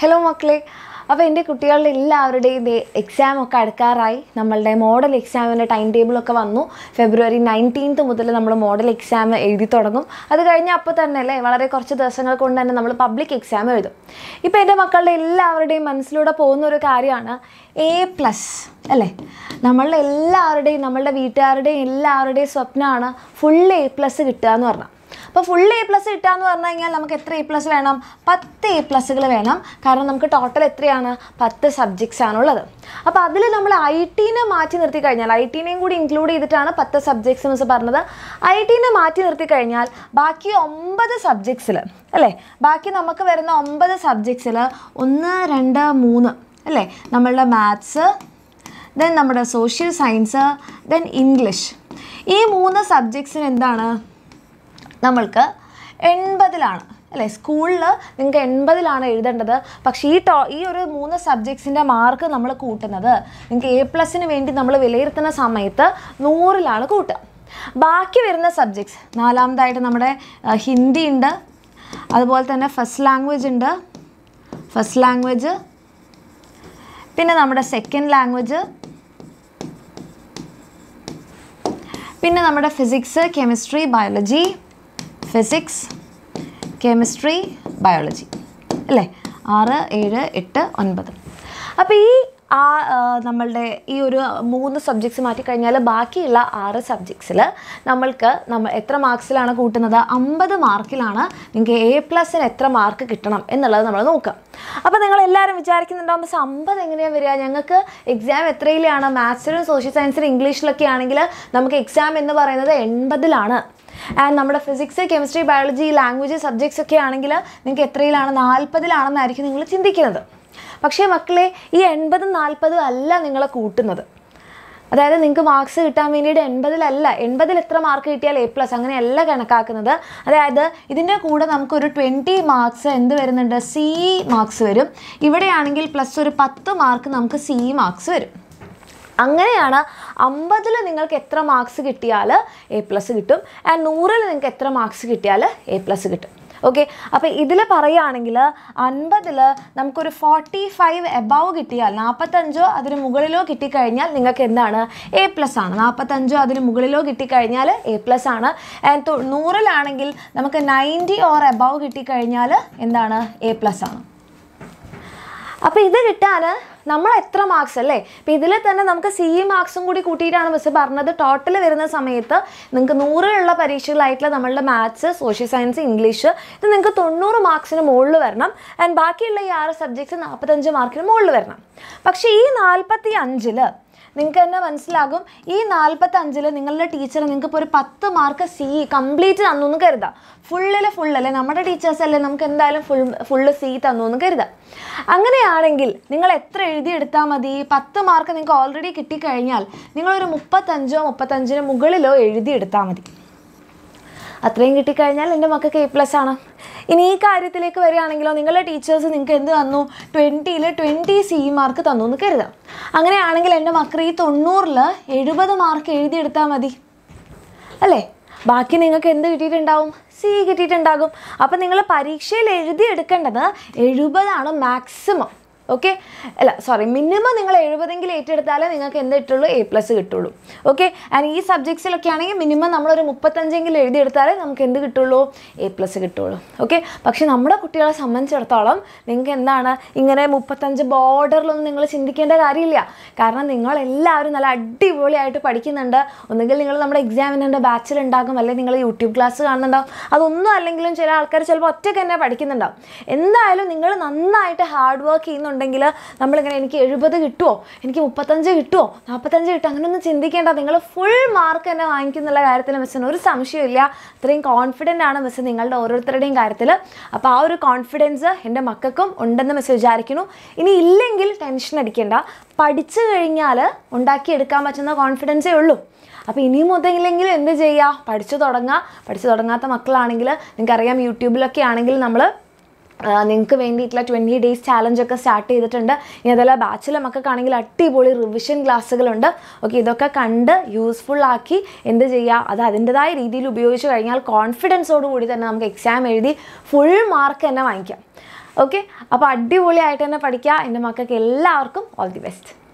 hello മക്കളെ അപ്പോൾ എൻ്റെ കുട്ടികളുടെ എല്ലാവരുടെയും എക്സാം ഒക്കെ അടുക്കാറായി നമ്മളുടെ മോഡൽ എക്സാമിൻ്റെ ടൈം ടേബിളൊക്കെ വന്നു ഫെബ്രുവരി നയൻറ്റീൻത്ത് മുതൽ നമ്മൾ മോഡൽ എക്സാം എഴുതി തുടങ്ങും അത് കഴിഞ്ഞ് അപ്പോൾ തന്നെ അല്ലേ വളരെ കുറച്ച് ദിവസങ്ങൾ കൊണ്ട് തന്നെ നമ്മൾ പബ്ലിക് എക്സാം എഴുതും ഇപ്പോൾ എൻ്റെ മക്കളുടെ എല്ലാവരുടെയും മനസ്സിലൂടെ പോകുന്ന ഒരു കാര്യമാണ് എ പ്ലസ് അല്ലേ നമ്മളുടെ എല്ലാവരുടെയും നമ്മളുടെ വീട്ടുകാരുടെയും എല്ലാവരുടെയും സ്വപ്നമാണ് ഫുൾ എ പ്ലസ് കിട്ടുക എന്ന് പറഞ്ഞാൽ അപ്പോൾ ഫുൾ എ പ്ലസ് കിട്ടാന്ന് പറഞ്ഞു കഴിഞ്ഞാൽ നമുക്ക് എത്ര എ പ്ലസ് വേണം പത്ത് എ പ്ലസ്സുകൾ വേണം കാരണം നമുക്ക് ടോട്ടൽ എത്രയാണ് പത്ത് സബ്ജക്ട്സ് ആണുള്ളത് അപ്പോൾ അതിൽ നമ്മൾ ഐ ടീനെ മാറ്റി നിർത്തി കഴിഞ്ഞാൽ ഐ ടീനെയും കൂടി ഇൻക്ലൂഡ് ചെയ്തിട്ടാണ് പത്ത് സബ്ജക്ട്സ് എന്ന് പറഞ്ഞത് ഐ ടീനെ മാറ്റി നിർത്തി കഴിഞ്ഞാൽ ബാക്കി ഒമ്പത് സബ്ജക്ട്സിൽ അല്ലേ ബാക്കി നമുക്ക് വരുന്ന ഒമ്പത് സബ്ജക്ട്സിൽ ഒന്ന് രണ്ട് മൂന്ന് അല്ലേ നമ്മളുടെ മാത്സ് ദെൻ നമ്മുടെ സോഷ്യൽ സയൻസ് ദെൻ ഇംഗ്ലീഷ് ഈ മൂന്ന് സബ്ജക്ട്സിന് എന്താണ് നമ്മൾക്ക് എൺപതിലാണ് അല്ലേ സ്കൂളിൽ നിങ്ങൾക്ക് എൺപതിലാണ് എഴുതേണ്ടത് പക്ഷേ ഈ ടോ ഈ ഒരു മൂന്ന് സബ്ജക്ട്സിൻ്റെ മാർക്ക് നമ്മൾ കൂട്ടുന്നത് നിങ്ങൾക്ക് എ പ്ലസിന് വേണ്ടി നമ്മൾ വിലയിരുത്തുന്ന സമയത്ത് നൂറിലാണ് കൂട്ടുക ബാക്കി വരുന്ന സബ്ജക്ട്സ് നാലാമതായിട്ട് നമ്മുടെ ഹിന്ദി ഉണ്ട് അതുപോലെ തന്നെ ഫസ്റ്റ് ലാംഗ്വേജ് ഉണ്ട് ഫസ്റ്റ് ലാംഗ്വേജ് പിന്നെ നമ്മുടെ സെക്കൻഡ് ലാംഗ്വേജ് പിന്നെ നമ്മുടെ physics chemistry biology physics chemistry biology അല്ലേ ആറ് ഏഴ് എട്ട് ഒൻപത് അപ്പോൾ ഈ ആ നമ്മളുടെ ഈ ഒരു മൂന്ന് സബ്ജക്ട്സ് മാറ്റിക്കഴിഞ്ഞാൽ ബാക്കിയുള്ള ആറ് സബ്ജക്ട്സിൽ നമ്മൾക്ക് നമ്മൾ എത്ര മാർക്സിലാണ് കൂട്ടുന്നത് അമ്പത് മാർക്കിലാണ് നിങ്ങൾക്ക് എ പ്ലസിന് എത്ര മാർക്ക് കിട്ടണം എന്നുള്ളത് നമ്മൾ നോക്കാം അപ്പോൾ നിങ്ങൾ എല്ലാവരും വിചാരിക്കുന്നുണ്ടാവും പക്ഷേ അമ്പത് എങ്ങനെയാണ് വരിക ഞങ്ങൾക്ക് എക്സാം എത്രയിലാണ് മാത്സിലും സോഷ്യൽ സയൻസിലും ഇംഗ്ലീഷിലൊക്കെ ആണെങ്കിൽ നമുക്ക് എക്സാം എന്ന് പറയുന്നത് എൺപതിലാണ് ആൻഡ് നമ്മുടെ physics chemistry biology language subjects ഒക്കെ ആണെങ്കിൽ നിങ്ങൾക്ക് എത്രയിലാണ് നാൽപ്പതിലാണെന്നായിരിക്കും നിങ്ങൾ ചിന്തിക്കുന്നത് പക്ഷേ മക്കളെ ഈ എൺപതും നാൽപ്പതും അല്ല നിങ്ങളെ കൂട്ടുന്നത് അതായത് നിങ്ങൾക്ക് മാർക്സ് കിട്ടാൻ വേണ്ടിയിട്ട് എൺപതിലല്ല എൺപതിൽ എത്ര മാർക്ക് കിട്ടിയാൽ എ പ്ലസ് അങ്ങനെയല്ല കണക്കാക്കുന്നത് അതായത് ഇതിൻ്റെ കൂടെ നമുക്കൊരു ട്വൻറ്റി മാർക്സ് എന്ത് വരുന്നുണ്ട് സി മാർക്സ് വരും ഇവിടെയാണെങ്കിൽ പ്ലസ് ഒരു പത്ത് മാർക്ക് നമുക്ക് സി മാർക്സ് വരും അങ്ങനെയാണ് അമ്പതിൽ നിങ്ങൾക്ക് എത്ര മാർക്സ് കിട്ടിയാൽ എ പ്ലസ് കിട്ടും ആൻഡ് നൂറിൽ നിങ്ങൾക്ക് എത്ര മാർക്സ് കിട്ടിയാൽ എ പ്ലസ് കിട്ടും ഓക്കെ അപ്പോൾ ഇതിൽ പറയുകയാണെങ്കിൽ അൻപതിൽ നമുക്കൊരു ഫോർട്ടി ഫൈവ് എബവ് കിട്ടിയാൽ നാൽപ്പത്തഞ്ചോ അതിന് മുകളിലോ കിട്ടിക്കഴിഞ്ഞാൽ നിങ്ങൾക്ക് എന്താണ് എ പ്ലസ് ആണ് നാൽപ്പത്തഞ്ചോ അതിന് മുകളിലോ കിട്ടിക്കഴിഞ്ഞാൽ എ പ്ലസ് ആണ് ആൻഡ് നൂറിലാണെങ്കിൽ നമുക്ക് നയൻറ്റി ഓർ എബവ് കിട്ടിക്കഴിഞ്ഞാൽ എന്താണ് എ പ്ലസ് ആണ് അപ്പോൾ ഇത് കിട്ടാൻ നമ്മൾ എത്ര മാർക്സ് അല്ലേ അപ്പോൾ ഇതിൽ തന്നെ നമുക്ക് സി മാർക്സും കൂടി കൂട്ടിയിട്ടാണ് മിസ് പറഞ്ഞത് ടോട്ടൽ വരുന്ന സമയത്ത് നിങ്ങൾക്ക് നൂറിലുള്ള പരീക്ഷകളായിട്ടുള്ള നമ്മളുടെ മാത്സ് സോഷ്യൽ സയൻസ് ഇംഗ്ലീഷ് ഇത് നിങ്ങൾക്ക് തൊണ്ണൂറ് മാർക്സിന് മുകളിൽ വരണം ആൻഡ് ബാക്കിയുള്ള ഈ ആറ് സബ്ജക്ട്സ് നാൽപ്പത്തഞ്ച് മാർക്കിന് മുകളിൽ വരണം പക്ഷേ ഈ നാൽപ്പത്തി അഞ്ചിൽ നിങ്ങൾക്ക് തന്നെ മനസ്സിലാകും ഈ നാൽപ്പത്തഞ്ചിൽ നിങ്ങളുടെ ടീച്ചർ നിങ്ങൾക്ക് ഇപ്പോൾ ഒരു പത്ത് മാർക്ക് സി കംപ്ലീറ്റ് തന്നു എന്ന് കരുതാം ഫുള്ളിൽ ഫുള്ളല്ലേ നമ്മുടെ ടീച്ചേഴ്സ് അല്ലേ നമുക്ക് എന്തായാലും ഫുൾ ഫുള്ള് സി തന്നു എന്ന് കരുതാം അങ്ങനെയാണെങ്കിൽ നിങ്ങൾ എത്ര എഴുതിയെടുത്താൽ മതി പത്ത് മാർക്ക് നിങ്ങൾക്ക് ഓൾറെഡി കിട്ടിക്കഴിഞ്ഞാൽ നിങ്ങളൊരു മുപ്പത്തഞ്ചോ മുപ്പത്തഞ്ചിന് മുകളിലോ എഴുതിയെടുത്താൽ മതി അത്രയും കിട്ടിക്കഴിഞ്ഞാൽ എൻ്റെ മക്ക കെ പ്ലസ് ആണ് ഇനി ഈ കാര്യത്തിലേക്ക് വരികയാണെങ്കിലോ നിങ്ങളുടെ ടീച്ചേഴ്സ് നിങ്ങൾക്ക് എന്ത് തന്നു ട്വൻറ്റിയിൽ ട്വൻറ്റി സി മാർക്ക് തന്നു എന്ന് കരുതാം അങ്ങനെയാണെങ്കിൽ എൻ്റെ മക്കൾ ഈ തൊണ്ണൂറിൽ എഴുപത് മാർക്ക് എഴുതിയെടുത്താൽ മതി അല്ലേ ബാക്കി നിങ്ങൾക്ക് എന്ത് കിട്ടിയിട്ടുണ്ടാവും സി കിട്ടിയിട്ടുണ്ടാകും അപ്പം നിങ്ങൾ പരീക്ഷയിൽ എഴുതിയെടുക്കേണ്ടത് എഴുപതാണ് മാക്സിമം ഓക്കെ അല്ല സോറി മിനിമം നിങ്ങൾ എഴുപതെങ്കിലും ഏറ്റെടുത്താലേ നിങ്ങൾക്ക് എന്ത് കിട്ടുള്ളൂ എ പ്ലസ് കിട്ടുള്ളൂ ഓക്കെ ആൻഡ് ഈ സബ്ജക്ട്സിലൊക്കെ ആണെങ്കിൽ മിനിമം നമ്മളൊരു മുപ്പത്തഞ്ചെങ്കിലും എഴുതിയെടുത്താലേ നമുക്ക് എന്ത് കിട്ടുള്ളൂ എ പ്ലസ് കിട്ടുള്ളൂ ഓക്കെ പക്ഷെ നമ്മുടെ കുട്ടികളെ സംബന്ധിച്ചിടത്തോളം നിങ്ങൾക്ക് എന്താണ് ഇങ്ങനെ മുപ്പത്തഞ്ച് ബോർഡറിലൊന്നും നിങ്ങൾ ചിന്തിക്കേണ്ട കാര്യമില്ല കാരണം നിങ്ങളെല്ലാവരും നല്ല അടിപൊളിയായിട്ട് പഠിക്കുന്നുണ്ട് ഒന്നുകിൽ നിങ്ങൾ നമ്മുടെ ബാച്ചിൽ ഉണ്ടാകും അല്ലെങ്കിൽ നിങ്ങൾ യൂട്യൂബ് ക്ലാസ് കാണുന്നുണ്ടാവും അതൊന്നും അല്ലെങ്കിലും ചില ആൾക്കാർ ചിലപ്പോൾ ഒറ്റയ്ക്ക് തന്നെ പഠിക്കുന്നുണ്ടാവും എന്തായാലും നിങ്ങൾ നന്നായിട്ട് ഹാർഡ് വർക്ക് ചെയ്യുന്നുണ്ട് ഉണ്ടെങ്കിൽ നമ്മളിങ്ങനെ എനിക്ക് എഴുപത് കിട്ടുമോ എനിക്ക് മുപ്പത്തഞ്ച് കിട്ടുമോ നാൽപ്പത്തഞ്ച് കിട്ടുമോ അങ്ങനെയൊന്നും ചിന്തിക്കേണ്ട നിങ്ങൾ ഫുൾ മാർക്ക് തന്നെ വാങ്ങിക്കുന്നുള്ള കാര്യത്തിൽ മിസ്സിന് ഒരു സംശയമില്ല അത്രയും കോൺഫിഡൻ്റ് ആണ് മിസ്സ് നിങ്ങളുടെ ഓരോരുത്തരുടെയും കാര്യത്തിൽ അപ്പോൾ ആ ഒരു കോൺഫിഡൻസ് എൻ്റെ മക്കൾക്കും ഉണ്ടെന്ന് മിസ് വിചാരിക്കുന്നു ഇനി ഇല്ലെങ്കിൽ ടെൻഷൻ അടിക്കേണ്ട പഠിച്ചു കഴിഞ്ഞാൽ ഉണ്ടാക്കിയെടുക്കാൻ പറ്റുന്ന കോൺഫിഡൻസേ ഉള്ളൂ അപ്പോൾ ഇനിയും മുതലെങ്കിലും എന്ത് ചെയ്യുക പഠിച്ചു തുടങ്ങുക പഠിച്ചു തുടങ്ങാത്ത മക്കളാണെങ്കിൽ നിങ്ങൾക്കറിയാം യൂട്യൂബിലൊക്കെ ആണെങ്കിൽ നമ്മൾ നിങ്ങൾക്ക് വേണ്ടിയിട്ടുള്ള ട്വൻറ്റി ഡേയ്സ് ചാലഞ്ച് ഒക്കെ സ്റ്റാർട്ട് ചെയ്തിട്ടുണ്ട് ഇനി അതല്ല ബാച്ചിലെ മക്കൾക്ക് ആണെങ്കിൽ അടിപൊളി റിവിഷൻ ക്ലാസ്സുകളുണ്ട് ഓക്കെ ഇതൊക്കെ കണ്ട് യൂസ്ഫുൾ ആക്കി എന്ത് ചെയ്യുക അത് അതിൻ്റെതായ രീതിയിൽ ഉപയോഗിച്ച് കഴിഞ്ഞാൽ കോൺഫിഡൻസോട് കൂടി തന്നെ നമുക്ക് എക്സാം എഴുതി ഫുൾ മാർക്ക് തന്നെ വാങ്ങിക്കാം ഓക്കെ അപ്പോൾ അടിപൊളിയായിട്ട് തന്നെ പഠിക്കുക എൻ്റെ മക്കൾക്ക് എല്ലാവർക്കും ഓൾ ദി ബെസ്റ്റ്